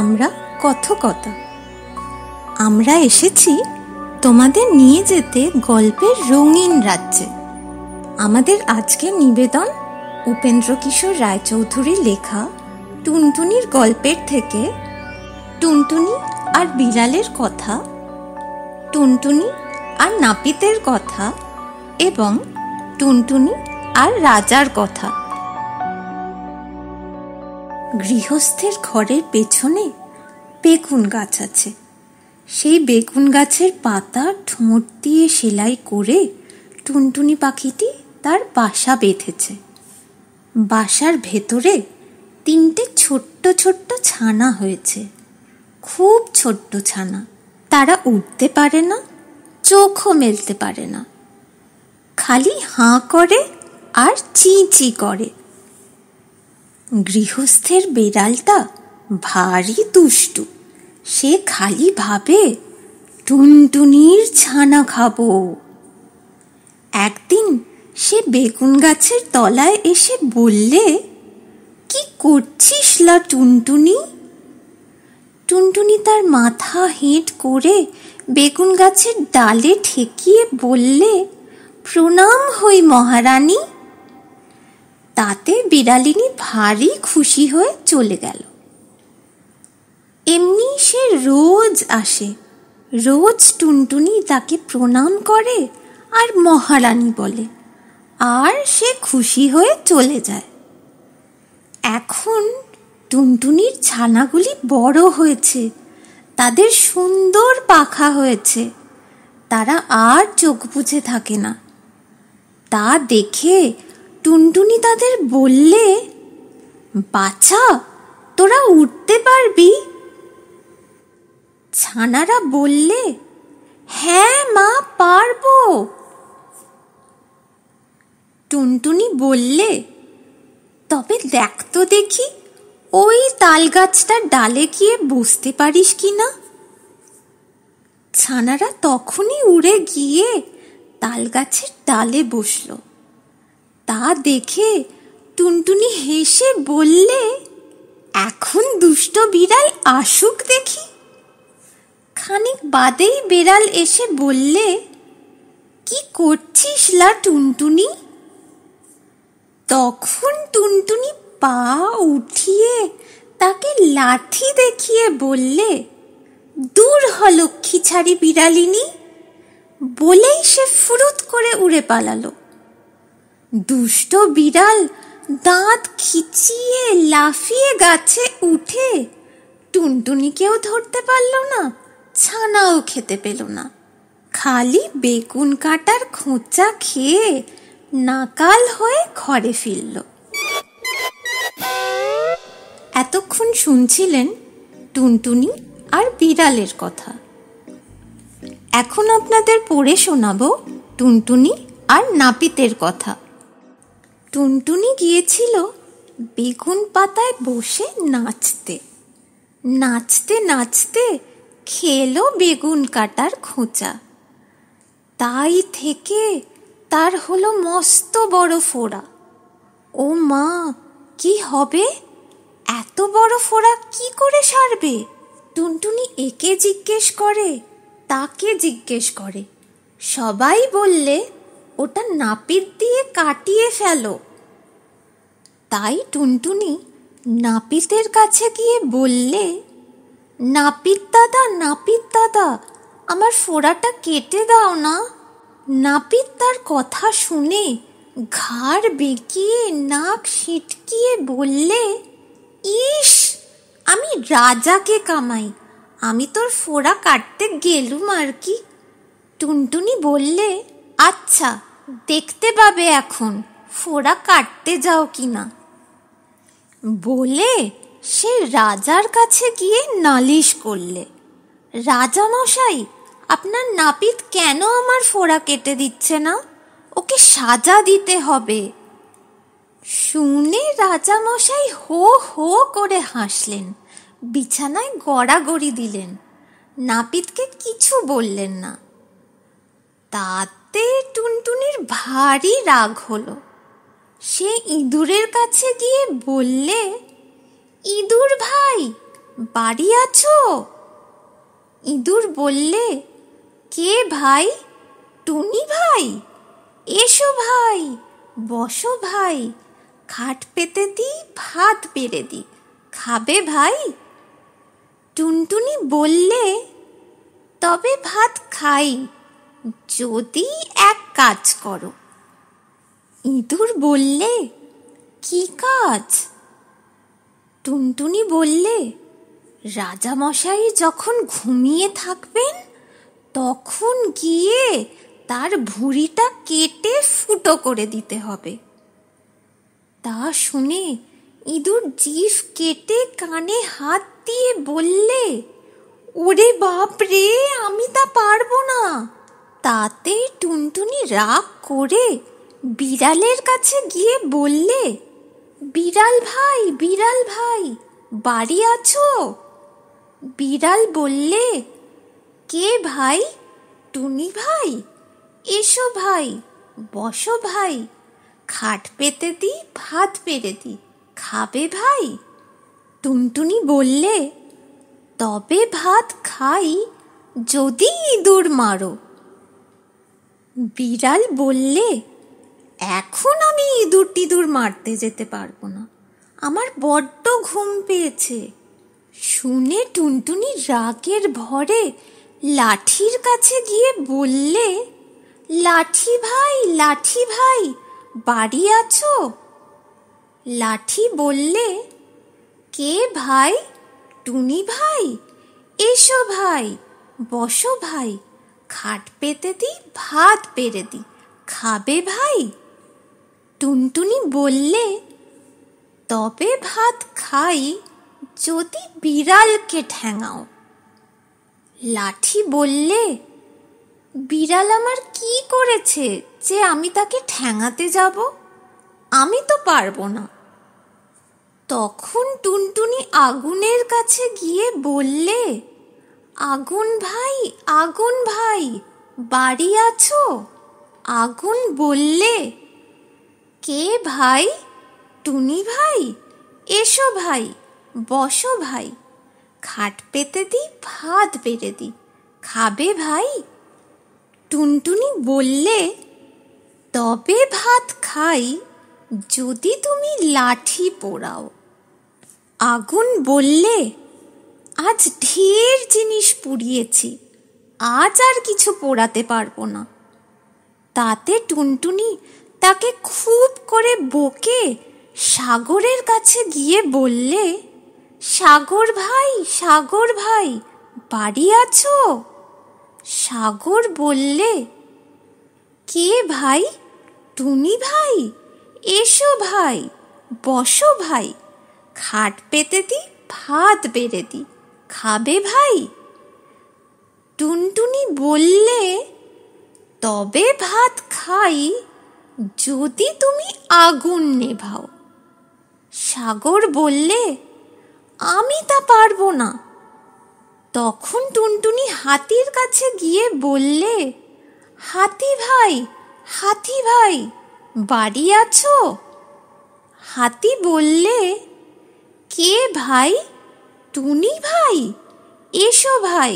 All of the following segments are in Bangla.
আমরা কথকতা আমরা এসেছি তোমাদের নিয়ে যেতে গল্পের রঙিন রাজ্যে আমাদের আজকে নিবেদন উপেন্দ্র কিশোর রায়চৌধুরীর লেখা টুনটুনির গল্পের থেকে টুনটুনি আর বিড়ালের কথা টুনটুনি আর নাপিতের কথা এবং টুনটুনি আর রাজার কথা গৃহস্থের ঘরের পেছনে বেগুন গাছ আছে সেই বেগুন গাছের পাতা ঠোঁট দিয়ে সেলাই করে টুনটুনি পাখিটি তার বাসা বেঁধেছে বাসার ভেতরে তিনটে ছোট্ট ছোট্ট ছানা হয়েছে খুব ছোট্ট ছানা তারা উঠতে পারে না চোখও মেলতে পারে না খালি হাঁ করে আর চিঁ চি করে গৃহস্থের বেড়ালটা ভারী দুষ্টু সে খালি ভাবে টুনটুনির ছানা খাবো একদিন সে বেগুন গাছের তলায় এসে বললে কি করছিস লা টুনটুনি টুনটুনি তার মাথা হেঁট করে বেগুন গাছের ডালে ঠেকিয়ে বললে প্রণাম হই মহারানী তাতে বিড়ালিনী ভারী খুশি হয়ে চলে গেল এমনি সে রোজ আসে রোজ টুনটুনি তাকে প্রণাম করে আর মহারানী বলে আর সে খুশি হয়ে চলে যায় এখন টুনটুনির ছানাগুলি বড় হয়েছে তাদের সুন্দর পাখা হয়েছে তারা আর চোখ বুঝে থাকে না তা দেখে টুনটুনি তাদের বললে বাছা তোরা উঠতে পারবি ছানারা বললে হ্যাঁ মা পারবো টুনটুনি বললে তবে দেখ তো দেখি ওই তাল গাছটার ডালে গিয়ে বসতে পারিস কি না ছানারা তখনই উড়ে গিয়ে তাল গাছের ডালে বসলো তা দেখে টুনটুনি হেসে বললে এখন দুষ্ট বিড়াল আসুক দেখি খানিক বাদেই বেড়াল এসে বললে কি করছিস লা টুনটুনি তখন টুনটুনি পা উঠিয়ে তাকে লাঠি দেখিয়ে বললে দূর হ লক্ষ্মী ছাড়ি বিড়ালিনী বলেই সে ফুরুত করে উড়ে পালালো দুষ্ট বিড়াল দাঁত খিচিয়ে লাফিয়ে গাছে উঠে টুনটুনিকেও ধরতে পারল না ছানাও খেতে পেল না খালি বেগুন কাটার খোঁচা খেয়ে নাকাল হয়ে ঘরে ফিরল এতক্ষণ শুনছিলেন টুনটুনি আর বিড়ালের কথা এখন আপনাদের পড়ে শোনাবো টুনটুনি আর নাপিতের কথা টুনটুনি গিয়েছিল বেগুন পাতায় বসে নাচতে নাচতে নাচতে খেলো বেগুন কাটার খোঁচা তাই থেকে তার হলো মস্ত বড় ফোড়া ও মা কি হবে এত বড় ফোড়া কি করে সারবে টুনটুনি একে জিজ্ঞেস করে তাকে জিজ্ঞেস করে সবাই বললে ওটা নাপিত দিয়ে কাটিয়ে ফেলো তাই টুনটুনি নাপিতের কাছে গিয়ে বললে নাপিত দাদা নাপিত দাদা আমার ফোড়াটা কেটে দাও না নাপিত তার কথা শুনে ঘাড় বেঁকিয়ে নাক ছিটকিয়ে বললে ইস আমি রাজাকে কামাই আমি তোর ফোড়া কাটতে গেলুম আর কি টুনটুনি বললে আচ্ছা দেখতে পাবে এখন ফোড়া কাটতে যাও কি না বলে সে রাজার কাছে গিয়ে নালিশ করলে রাজা মশাই আপনার নাপিত কেন আমার ফোড়া কেটে দিচ্ছে না ওকে সাজা দিতে হবে শুনে রাজা মশাই হো হো করে হাসলেন বিছানায় গড়াগড়ি দিলেন নাপিতকে কিছু বললেন না তাতে টুনটুনির ভারী রাগ হলো সে ইঁদুরের কাছে গিয়ে বললে ইঁদুর ভাই বাড়ি আছো ইঁদুর বললে কে ভাই টুনি ভাই এসো ভাই বসো ভাই খাট পেতে দিই ভাত বেড়ে দিই খাবে ভাই টুনটুনি বললে তবে ভাত খাই যদি এক কাজ করো ইঁদুর বললে কি কাজ টুনটুনি বললে রাজামশাই যখন ঘুমিয়ে থাকবেন তখন গিয়ে তার ভুঁড়িটা কেটে ফুটো করে দিতে হবে তা শুনে ইঁদুর জিভ কেটে কানে হাত দিয়ে বললে ওরে বাপ রে আমি তা পারবো না তাতেই টুনটুনি রাগ করে বিড়ালের কাছে গিয়ে বললে বিড়াল ভাই বিড়াল ভাই বাড়ি আছো বিড়াল বললে কে ভাই টুনি ভাই এসো ভাই বসো ভাই খাট পেতে দিই ভাত পেরে দিই খাবে ভাই টুনটুনি বললে তবে ভাত খাই যদি ইঁদুর মারো বিড়াল বললে এখন আমি ইঁদুর টিঁদুর মারতে যেতে পারবো না আমার বড্ড ঘুম পেয়েছে শুনে টুনটুনি রাগের ভরে লাঠির কাছে গিয়ে বললে লাঠি ভাই লাঠি ভাই বাড়ি আছো লাঠি বললে কে ভাই টুনি ভাই এসো ভাই বসো ভাই খাট পেতে দিই ভাত পেরে দিই খাবে ভাই টুনটুনি বললে তবে ভাত খাই যদি বিড়ালকে ঠ্যাঙাও লাঠি বললে বিড়াল আমার কি করেছে যে আমি তাকে ঠ্যাঙাতে যাব আমি তো পারবো না তখন টুনটুনি আগুনের কাছে গিয়ে বললে আগুন ভাই আগুন ভাই বাড়ি আছো আগুন বললে কে ভাই টুনি ভাই এসো ভাই বসো ভাই খাট পেতে দি ভাত বেড়ে দি খাবে ভাই টুনটুনি বললে তবে ভাত খাই যদি তুমি লাঠি পোড়াও আগুন বললে আজ ঢের জিনিস পুড়িয়েছি আজ আর কিছু পোড়াতে পারবো না তাতে টুনটুনি তাকে খুব করে বকে সাগরের কাছে গিয়ে বললে সাগর ভাই সাগর ভাই বাড়ি আছো সাগর বললে কে ভাই টুনি ভাই এসো ভাই বসো ভাই খাট পেতে দি ভাত বেড়ে দিই খাবে ভাই টুনটুনি বললে তবে ভাত খাই যদি তুমি আগুন নেভাও সাগর বললে আমি তা পারবো না তখন টুনটুনি হাতির কাছে গিয়ে বললে হাতি ভাই হাতি ভাই বাড়ি আছো হাতি বললে কে ভাই টুনি ভাই এসো ভাই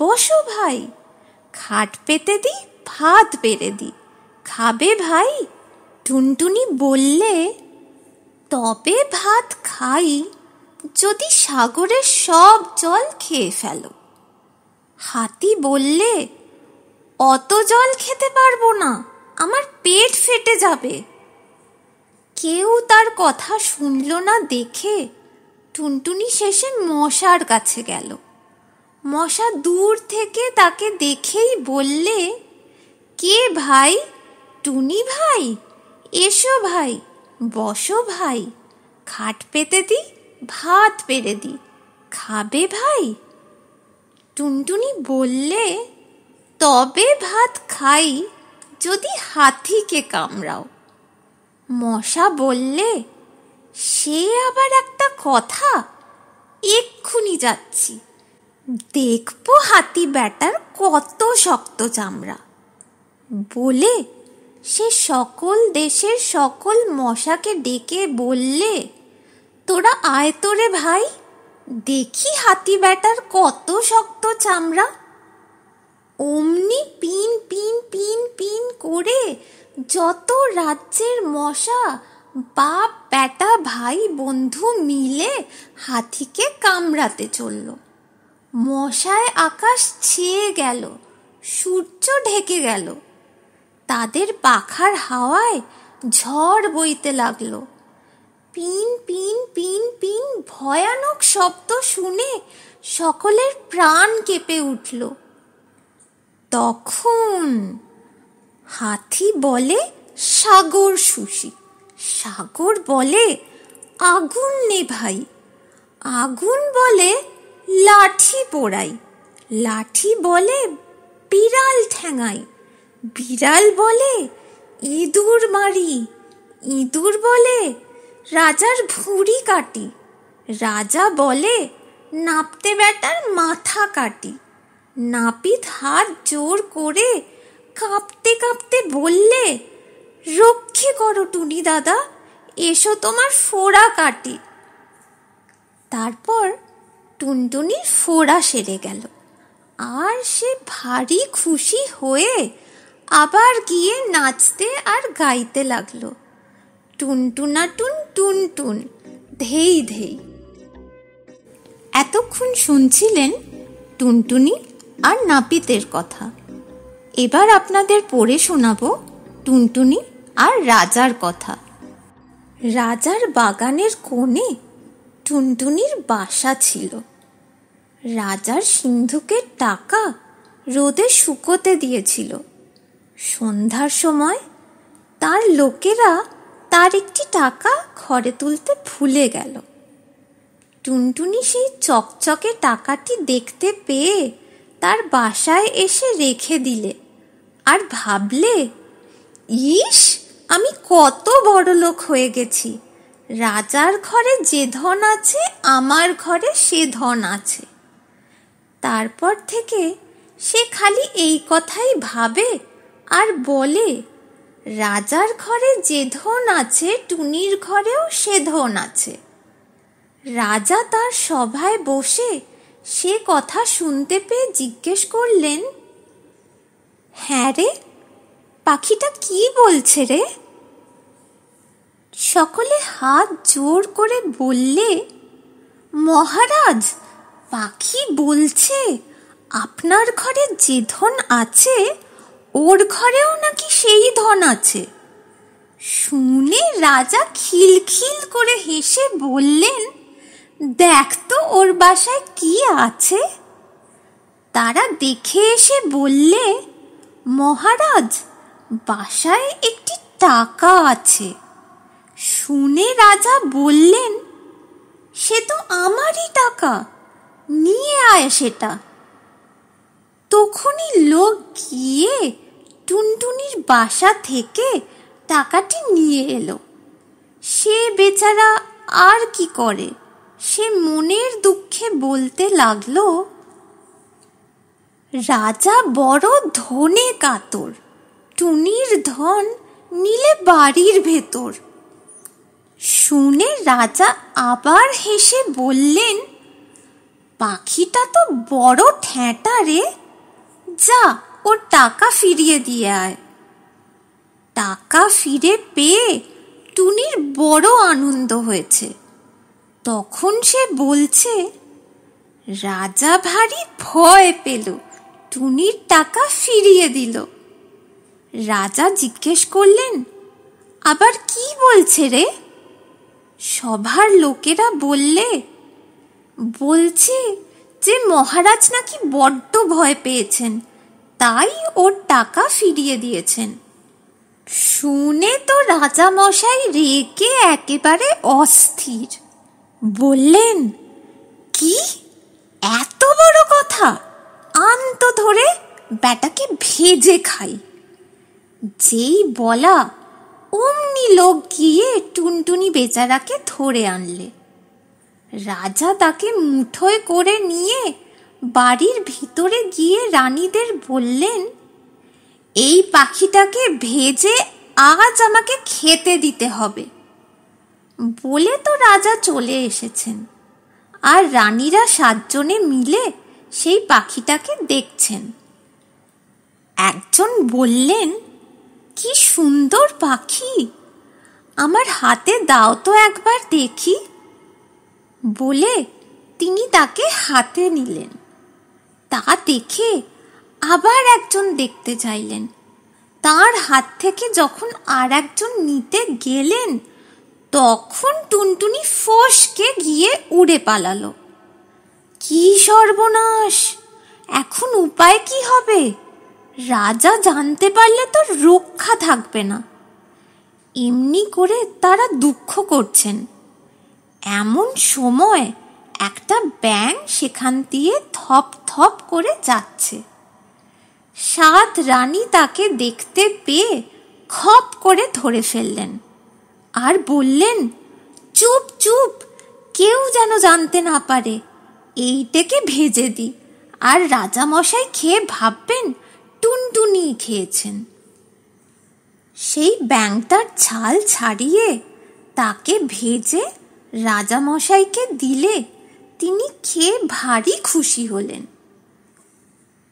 বসো ভাই খাট পেতে দি ভাত পেরে দি খাবে ভাই টুনটুনি বললে তবে ভাত খাই যদি সাগরের সব জল খেয়ে ফেলো হাতি বললে অত জল খেতে পারবো না আমার পেট ফেটে যাবে কেউ তার কথা শুনল না দেখে টুনটুনি শেষে মশার কাছে গেল মশা দূর থেকে তাকে দেখেই বললে কে ভাই টুনি ভাই এসো ভাই বসো ভাই খাট পেতে দি ভাত পেরে দি খাবে ভাই টুনটুনি বললে তবে ভাত খাই যদি হাতিকে কামড়াও মশা বললে সে আবার একটা কথা এক্ষুনি যাচ্ছি দেখবো হাতি ব্যাটার কত শক্ত চামড়া বলে সে সকল দেশের সকল মশাকে ডেকে বললে তোরা আয় তোরে ভাই দেখি হাতি ব্যাটার কত শক্ত চামড়া অমনি পিন পিন পিন পিন করে যত রাজ্যের মশা বাপ বেটা ভাই বন্ধু মিলে হাতিকে কামড়াতে চলল মশায় আকাশ ছেয়ে গেল সূর্য ঢেকে গেল তাদের পাখার হাওয়ায় ঝড় বইতে লাগলো পিন পিন পিন পিন ভয়ানক শব্দ শুনে সকলের প্রাণ কেঁপে উঠল তখন হাতি বলে সাগর সুশী সাগর বলে আগুন নেভাই আগুন বলে লাঠি পোড়াই লাঠি বলে বিড়াল ঠ্যাঙাই বিড়াল বলে ইঁদুর মারি ইঁদুর বলে রাজার ভুঁড়ি কাটি রাজা বলে নাপতে বেটার মাথা কাটি নাপিত হাত জোর করে কাঁপতে কাঁপতে বললে রক্ষী করো টুনি দাদা এসো তোমার ফোড়া কাটি তারপর টুনটুনির ফোড়া সেরে গেল আর সে ভারী খুশি হয়ে আবার গিয়ে নাচতে আর গাইতে লাগলো টুনটুনা টুন টুনটুন ধেই ধেই এতক্ষণ শুনছিলেন টুনটুনি আর নাপিতের কথা এবার আপনাদের পড়ে শোনাবো টুনটুনি আর রাজার কথা রাজার বাগানের কোণে টুনটুনির বাসা ছিল রাজার সিন্ধুকের টাকা রোদে শুকোতে দিয়েছিল সন্ধ্যার সময় তার লোকেরা তার একটি টাকা ঘরে তুলতে ভুলে গেল টুনটুনি সেই চকচকে টাকাটি দেখতে পেয়ে তার বাসায় এসে রেখে দিলে আর ভাবলে ইস আমি কত বড় লোক হয়ে গেছি রাজার ঘরে যে ধন আছে আমার ঘরে সে ধন আছে তারপর থেকে সে খালি এই কথাই ভাবে আর বলে রাজার ঘরে যে ধন আছে টুনির ঘরেও সে ধন আছে রাজা তার সভায় বসে সে কথা শুনতে পেয়ে জিজ্ঞেস করলেন হ্যাঁ রে পাখিটা কি বলছে রে সকলে হাত জোর করে বললে মহারাজ পাখি বলছে আপনার ঘরে যে ধন আছে ওর ঘরেও নাকি সেই ধন আছে শুনে রাজা খিলখিল করে হেসে বললেন দেখ তো ওর বাসায় কি আছে তারা দেখে এসে বললে মহারাজ বাসায় একটি টাকা আছে শুনে রাজা বললেন সে তো আমারই টাকা নিয়ে আয় সেটা তখনই লোক গিয়ে টুনটুনির বাসা থেকে টাকাটি নিয়ে এলো সে বেচারা আর কি করে সে মনের দুঃখে বলতে লাগলো রাজা বড় ধনে কাতর টুনির ধন নিলে বাড়ির ভেতর শুনে রাজা আবার হেসে বললেন পাখিটা তো বড় ঠ্যাঁটা রে যা ওর টাকা ফিরিয়ে দিয়ে আয় টাকা ফিরে পেয়ে টুনির বড় আনন্দ হয়েছে তখন সে বলছে রাজা ভারী ভয় পেল টুনির টাকা ফিরিয়ে দিল রাজা জিজ্ঞেস করলেন আবার কি বলছে রে সভার লোকেরা বললে বলছে যে মহারাজ নাকি বড্ড ভয় পেয়েছেন তাই ওর টাকা ফিরিয়ে দিয়েছেন শুনে তো রাজা মশাই রেগে একেবারে অস্থির বললেন কি এত বড় কথা আন তো ধরে ব্যাটাকে ভেজে খাই যেই বলা অমনি লোক গিয়ে টুনটুনি বেচারাকে ধরে আনলে রাজা তাকে মুঠোয় করে নিয়ে বাড়ির ভিতরে গিয়ে রানীদের বললেন এই পাখিটাকে ভেজে আজ আমাকে খেতে দিতে হবে বলে তো রাজা চলে এসেছেন আর রানীরা সাতজনে মিলে সেই পাখিটাকে দেখছেন একজন বললেন কি সুন্দর পাখি আমার হাতে দাও তো একবার দেখি বলে তিনি তাকে হাতে নিলেন তা দেখে আবার একজন দেখতে চাইলেন তার হাত থেকে যখন আর একজন নিতে গেলেন তখন টুনটুনি ফসকে গিয়ে উড়ে পালালো কি সর্বনাশ এখন উপায় কি হবে রাজা জানতে পারলে তো রক্ষা থাকবে না এমনি করে তারা দুঃখ করছেন এমন সময় একটা ব্যাং সেখান দিয়ে থপ থপ করে যাচ্ছে সাত রানী তাকে দেখতে পেয়ে খপ করে ধরে ফেললেন আর বললেন চুপ চুপ কেউ যেন জানতে না পারে এইটাকে ভেজে দিই আর রাজামশাই খেয়ে ভাববেন টুনটুনি খেয়েছেন সেই ব্যাংটার ছাল ছাড়িয়ে তাকে ভেজে রাজামশাইকে দিলে তিনি খেয়ে ভারী খুশি হলেন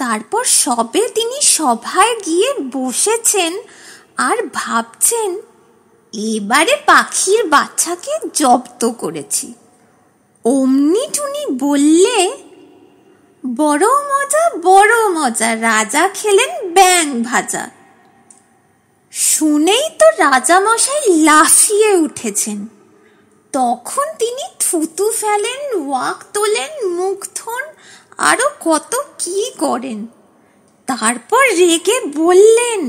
তারপর সবে তিনি সভায় গিয়ে বসেছেন আর ভাবছেন এবারে পাখির বাচ্চাকে জব্দ করেছি অমনি টুনি বললে বড় মজা বড় মজা রাজা খেলেন ব্যাং ভাজা শুনেই তো রাজা মশাই লাফিয়ে উঠেছেন তখন তিনি থুতু ফেলেন ওয়াক তোলেন মুখ থন আরও কত কি করেন তারপর রেগে বললেন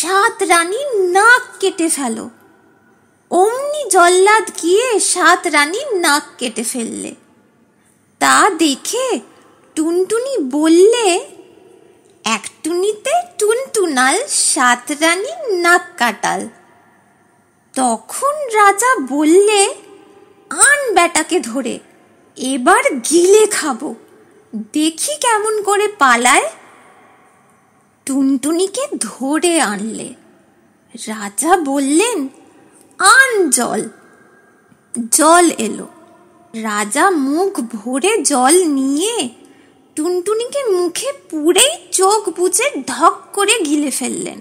সাত রানী নাক কেটে ফেলো অমনি জল্লাদ গিয়ে সাত রানীর নাক কেটে ফেললে তা দেখে টুনটুনি বললে এক টুনিতে টুনটুনাল সাত রানী নাক কাটাল তখন রাজা বললে আন বেটাকে ধরে এবার গিলে খাবো দেখি কেমন করে পালায় টুনটুনিকে ধরে আনলে রাজা বললেন আন জল জল এলো রাজা মুখ ভরে জল নিয়ে টুনটুনিকে মুখে পুরেই চোখ বুঝে ধক করে গিলে ফেললেন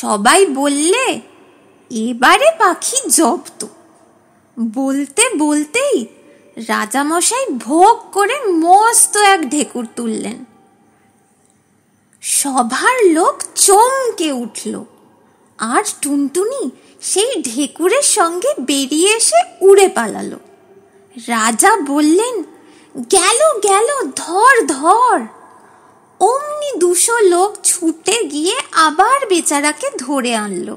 সবাই বললে এবারে পাখি জব্দ বলতে বলতেই রাজামশাই ভোগ করে মস্ত এক ঢেকুর তুললেন সভার লোক চমকে উঠল আর টুনটুনি সেই ঢেকুরের সঙ্গে বেরিয়ে এসে উড়ে পালালো রাজা বললেন গেল গেল ধর ধর অমনি দুশো লোক ছুটে গিয়ে আবার বেচারাকে ধরে আনলো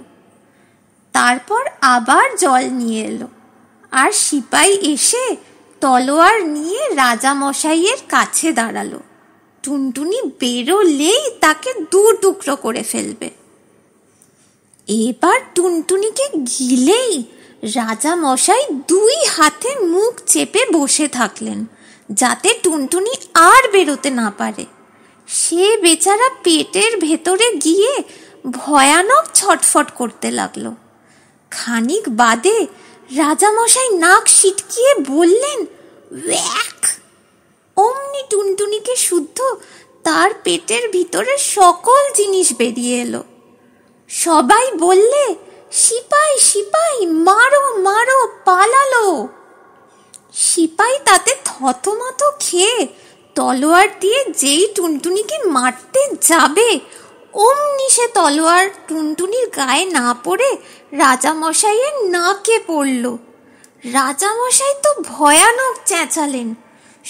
তারপর আবার জল নিয়ে এলো আর সিপাই এসে তলোয়ার নিয়ে রাজা মশাইয়ের কাছে দাঁড়ালো টুনটুনি বেরোলেই তাকে দু টুকরো করে ফেলবে এবার টুনটুনিকে গিলেই রাজা মশাই দুই হাতে মুখ চেপে বসে থাকলেন যাতে টুনটুনি আর বেরোতে না পারে সে বেচারা পেটের ভেতরে গিয়ে ভয়ানক ছটফট করতে লাগলো খানিক বাদে রাজামশাই নাক সিটকিয়ে বললেন ওয়াক অমনি টুনটুনিকে শুদ্ধ তার পেটের ভিতরে সকল জিনিস বেরিয়ে এলো সবাই বললে সিপাই সিপাই মারো মারো পালালো সিপাই তাতে থতমত খেয়ে তলোয়ার দিয়ে যেই টুনটুনিকে মারতে যাবে অমনি সে তলোয়ার টুনটুনির গায়ে না পড়ে রাজামশাইয়ের নাকে পড়ল রাজামশাই তো ভয়ানক চেঁচালেন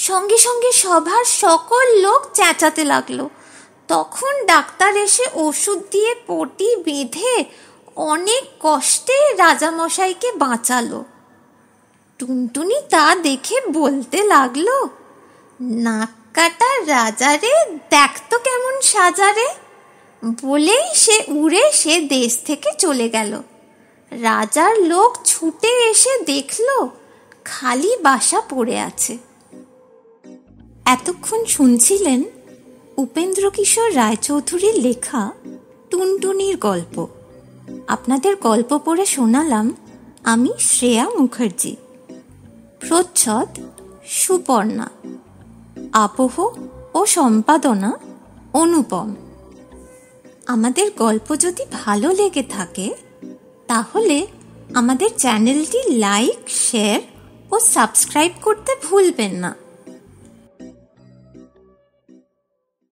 সঙ্গে সঙ্গে সভার সকল লোক চেঁচাতে লাগলো তখন ডাক্তার এসে ওষুধ দিয়ে পটি বেঁধে অনেক কষ্টে রাজামশাইকে বাঁচালো টুনটুনি তা দেখে বলতে লাগলো নাক কাটা রাজারে দেখ তো কেমন সাজারে বলেই সে উড়ে সে দেশ থেকে চলে গেল রাজার লোক ছুটে এসে দেখল খালি বাসা পড়ে আছে এতক্ষণ শুনছিলেন উপেন্দ্র কিশোর রায়চৌধুরীর লেখা টুনটুনির গল্প আপনাদের গল্প পড়ে শোনালাম আমি শ্রেয়া মুখার্জি প্রচ্ছদ সুপর্ণা আবহ ও সম্পাদনা অনুপম আমাদের গল্প যদি ভালো লেগে থাকে তাহলে আমাদের চ্যানেলটি লাইক শেয়ার ও সাবস্ক্রাইব করতে ভুলবেন না